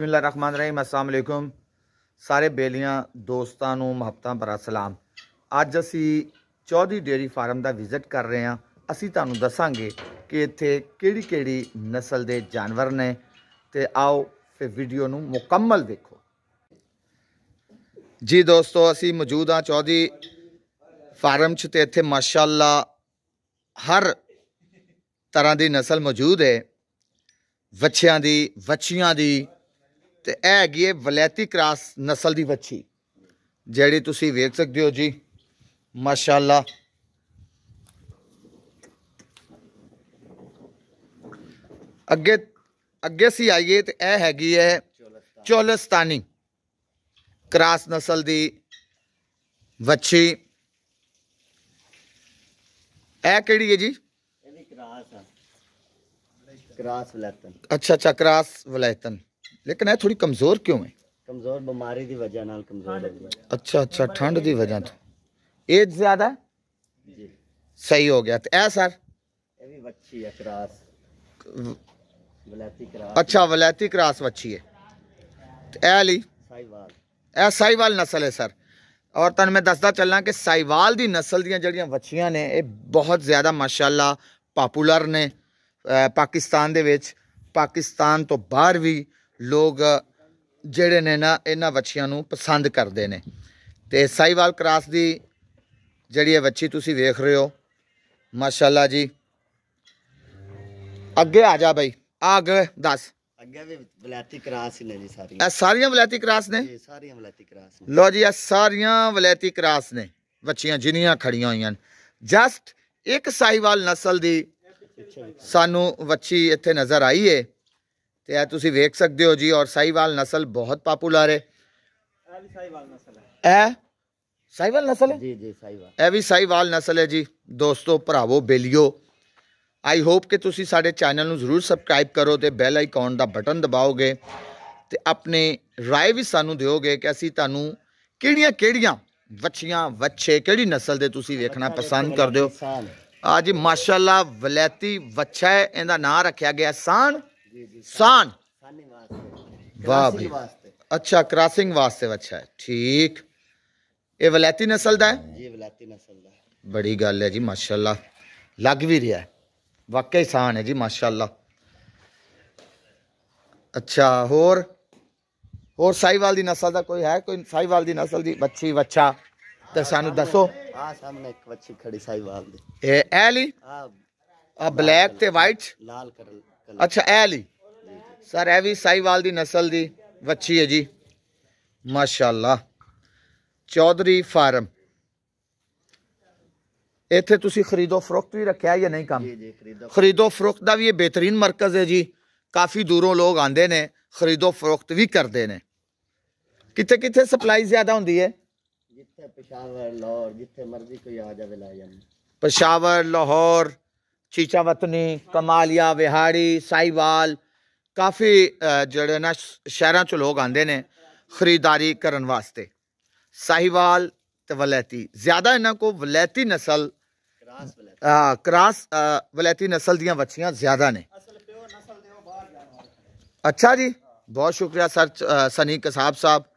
ਬਿਸਮਿਲ੍ਲਾਹਿਰਰਹਿਮਾਨਿਰਰਹੀਮ ਅਸਲਾਮ ਅਲੈਕੁਮ ਸਾਰੇ ਬੇਲੀਆਂ ਦੋਸਤਾਂ ਨੂੰ ਮੁਹੱਬਤਾਂ ਭਰਾ ਸਲਾਮ ਅੱਜ ਅਸੀਂ ਚੌਧਰੀ ਡੇਰੀ ਫਾਰਮ ਦਾ ਵਿਜ਼ਿਟ ਕਰ ਰਹੇ ਹਾਂ ਅਸੀਂ ਤੁਹਾਨੂੰ ਦੱਸਾਂਗੇ ਕਿ ਇੱਥੇ ਕਿਹੜੀ ਕਿਹੜੀ ਨਸਲ ਦੇ ਜਾਨਵਰ ਨੇ ਤੇ ਆਓ ਫਿਰ ਵੀਡੀਓ ਨੂੰ ਮੁਕੰਮਲ ਦੇਖੋ ਜੀ ਦੋਸਤੋ ਅਸੀਂ ਮੌਜੂਦ ਹਾਂ ਚੌਧਰੀ ਫਾਰਮ 'ਚ ਤੇ ਇੱਥੇ ਮਾਸ਼ਾਅੱਲਾ ਹਰ ਤਰ੍ਹਾਂ ਦੀ ਨਸਲ ਮੌਜੂਦ ਹੈ ਵੱਛਿਆਂ ਦੀ ਵੱਛੀਆਂ ਦੀ ਤੇ ਇਹ ਹੈਗੀ ਹੈ ਵਲੈਤੀ ਕ੍ਰਾਸ ਨਸਲ ਦੀ ਵੱਛੀ ਜਿਹੜੀ ਤੁਸੀਂ ਵੇਖ ਸਕਦੇ ਹੋ ਜੀ ਮਾਸ਼ਾਅੱਲਾ ਅੱਗੇ ਅੱਗੇ ਸੀ ਆਈਏ ਤੇ ਇਹ ਹੈਗੀ ਹੈ ਚੋਲਸਤਾਨੀ ਕ੍ਰਾਸ ਨਸਲ ਦੀ ਵੱਛੀ ਇਹ ਕਿਹੜੀ ਹੈ ਜੀ ਇਹਦੀ ਕ੍ਰਾਸ ਆ ਕ੍ਰਾਸ ਵਲੈਤਨ ਅੱਛਾ ਅੱਛਾ ਕ੍ਰਾਸ ਵਲੈਤਨ लेकिन है थोड़ी कमजोर क्यों है कमजोर बीमारी दी वजह नाल कमजोर है अच्छा अच्छा ठंड दी वजह तो एज ज्यादा सही हो गया ए सर ए भी बच्ची है क्रॉस वलायती क्रॉस अच्छा वलायती क्रॉस बच्ची है तो ए ली साईवाल ए साईवाल नस्ल है सर और तन मैं दसदा चलना कि साईवाल दी नस्ल दी जड़ियां बच्चियां ने ए बहुत ज्यादा माशाल्लाह पॉपुलर ने पाकिस्तान दे विच पाकिस्तान तो बाहर भी ਲੋਕ ਜਿਹੜੇ ਨੇ ਨਾ ਇਹਨਾਂ ਵੱਛੀਆਂ ਨੂੰ ਪਸੰਦ ਕਰਦੇ ਨੇ ਤੇ ਸਾਈਵਾਲ ਕਰਾਸ ਦੀ ਜਿਹੜੀ ਇਹ ਵੱਛੀ ਤੁਸੀਂ ਵੇਖ ਰਹੇ ਹੋ ਮਾਸ਼ਾਅੱਲਾ ਜੀ ਅੱਗੇ ਆ ਜਾ ਬਈ ਆ ਅੱਗੇ ਦੱਸ ਅੱਗੇ ਵੀ ਵਲੈਤੀ ਕਰਾਸ ਹੀ ਨੇ ਜੀ ਸਾਰੀਆਂ ਇਹ ਸਾਰੀਆਂ ਵਲੈਤੀ ਕਰਾਸ ਨੇ ਜੀ ਸਾਰੀਆਂ ਵਲੈਤੀ ਕਰਾਸ ਨੇ ਲੋ ਜੀ ਇਹ ਸਾਰੀਆਂ ਵਲੈਤੀ ਕਰਾਸ ਨੇ ਬੱਚੀਆਂ ਜਿੰਨੀਆਂ ਖੜੀਆਂ ਹੋਈਆਂ ਜਸਟ ਇੱਕ ਸਾਈਵਾਲ ਨਸਲ ਦੀ ਸਾਨੂੰ ਵੱਛੀ ਇੱਥੇ ਨਜ਼ਰ ਆਈ ਏ ਤੇ ਇਹ ਤੁਸੀਂ ਵੇਖ ਸਕਦੇ ਹੋ ਜੀ ਔਰ ਸਾਈਵਾਲ ਨਸਲ ਬਹੁਤ ਪਪੂਲਰ ਹੈ ਇਹ ਵੀ ਸਾਈਵਾਲ ਨਸਲ ਹੈ ਐ ਸਾਈਵਾਲ ਨਸਲ ਹੈ ਜੀ ਜੀ ਸਾਈਵਾਲ ਇਹ ਵੀ ਸਾਈਵਾਲ ਨਸਲ ਹੈ ਜੀ ਦੋਸਤੋ ਭਰਾਵੋ ਬੇਲੀਓ ਆਈ ਹੋਪ ਕਿ ਤੁਸੀਂ ਸਾਡੇ ਚੈਨਲ ਨੂੰ ਜ਼ਰੂਰ ਸਬਸਕ੍ਰਾਈਬ ਕਰੋ ਤੇ ਬੈਲ ਆਈਕਨ ਦਾ ਬਟਨ ਦਬਾਓਗੇ ਤੇ ਆਪਣੇ ਰਾਏ ਵੀ ਸਾਨੂੰ ਦਿਓਗੇ ਕਿ ਅਸੀਂ ਤੁਹਾਨੂੰ ਕਿਹੜੀਆਂ ਕਿਹੜੀਆਂ ਵੱਛੀਆਂ ਵੱਛੇ ਕਿਹੜੀ ਨਸਲ ਦੇ ਤੁਸੀਂ ਵੇਖਣਾ ਪਸੰਦ ਕਰਦੇ ਹੋ ਅੱਜ ਮਾਸ਼ਾਅੱਲਾ ਵਲੈਤੀ ਵੱਛਾ ਇਹਦਾ ਨਾਂ ਰੱਖਿਆ ਗਿਆ ਸਾਨ शान वाह अच्छा क्रॉसिंग वास्ते अच्छा है अच्छा, ठीक ये वलैती नस्ल का है जी वलैती नस्ल का बड़ी गल है जी माशाल्लाह लग भी रहा है वाकई शान है जी माशाल्लाह अच्छा होर होर साहिवाल दी नस्ल का कोई है कोई साहिवाल दी नस्ल दी बच्ची बच्चा तो सानू दसो हां सामने एक बच्ची खड़ी साहिवाल दी ए एली हां ब्लैक ते वाइट लाल कलर अच्छा ए ली सर ए भी साहिवाल की नस्ल की वछी है जी माशाला चौधरी फार्म इतने तुम खरीदो फरोख्त भी रखे या नहीं कम खरीदो फरोख्त का भी बेहतरीन मरकज़ है जी काफ़ी दूरों लोग आते ने खरीदो फरोख्त भी करते हैं कितने कितने सप्लाई ज्यादा होंगी है पेशावर लाहौर जिथे मर्जी कोई आ जाए पेशावर लाहौर चीचा वतनी कमालिया विहाड़ी साईवाल काफ़ी जड़े ना शहर चु लोग आते हैं खरीदारी करने वास्ते साहिवाल तो वलैती ज़्यादा इन्हों को वलैती नस्ल क्रास वलैती नस्ल दियाँ ज़्यादा ने अच्छा जी बहुत शुक्रिया सर सनी कसाब साहब